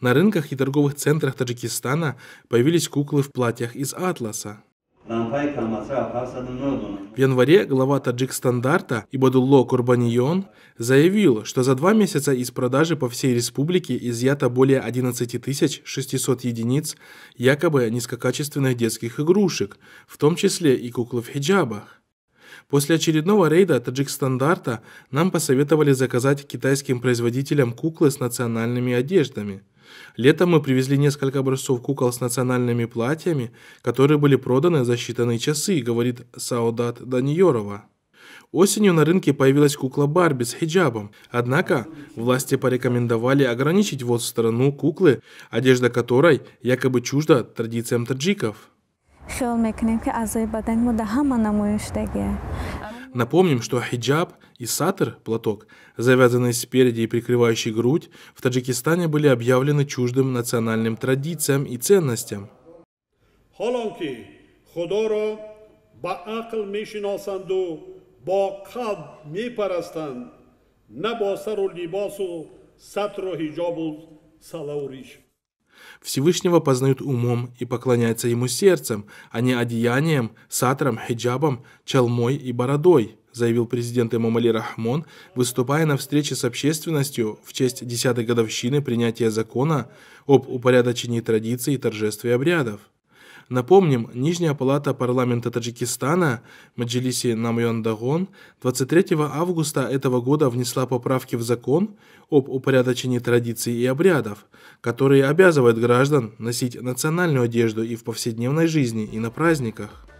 На рынках и торговых центрах Таджикистана появились куклы в платьях из атласа. В январе глава Таджикстандарта Ибадулло Курбанион заявил, что за два месяца из продажи по всей республике изъято более 11 600 единиц якобы низкокачественных детских игрушек, в том числе и куклы в хиджабах. После очередного рейда Таджикстандарта нам посоветовали заказать китайским производителям куклы с национальными одеждами – Летом мы привезли несколько образцов кукол с национальными платьями, которые были проданы за считанные часы, говорит Саудат Даниерова. Осенью на рынке появилась кукла Барби с хиджабом. Однако власти порекомендовали ограничить ввоз в страну куклы, одежда которой якобы чужда традициям таджиков. Напомним, что хиджаб и сатр, платок, завязанный спереди и прикрывающий грудь, в Таджикистане были объявлены чуждым национальным традициям и ценностям. Холонки, Худоро, Баакл Мишиносанду, Бокад Мипарастан, Набосару Либосу, Сатру Хиджабу Салауриш. Всевышнего познают умом и поклоняются ему сердцем, а не одеянием, сатром, хиджабом, чалмой и бородой, заявил президент Имамали Рахмон, выступая на встрече с общественностью в честь десятой годовщины принятия закона об упорядочении традиций и торжестве обрядов. Напомним, Нижняя палата парламента Таджикистана, маджилиси Намьондагон, 23 августа этого года внесла поправки в закон об упорядочении традиций и обрядов, которые обязывают граждан носить национальную одежду и в повседневной жизни, и на праздниках.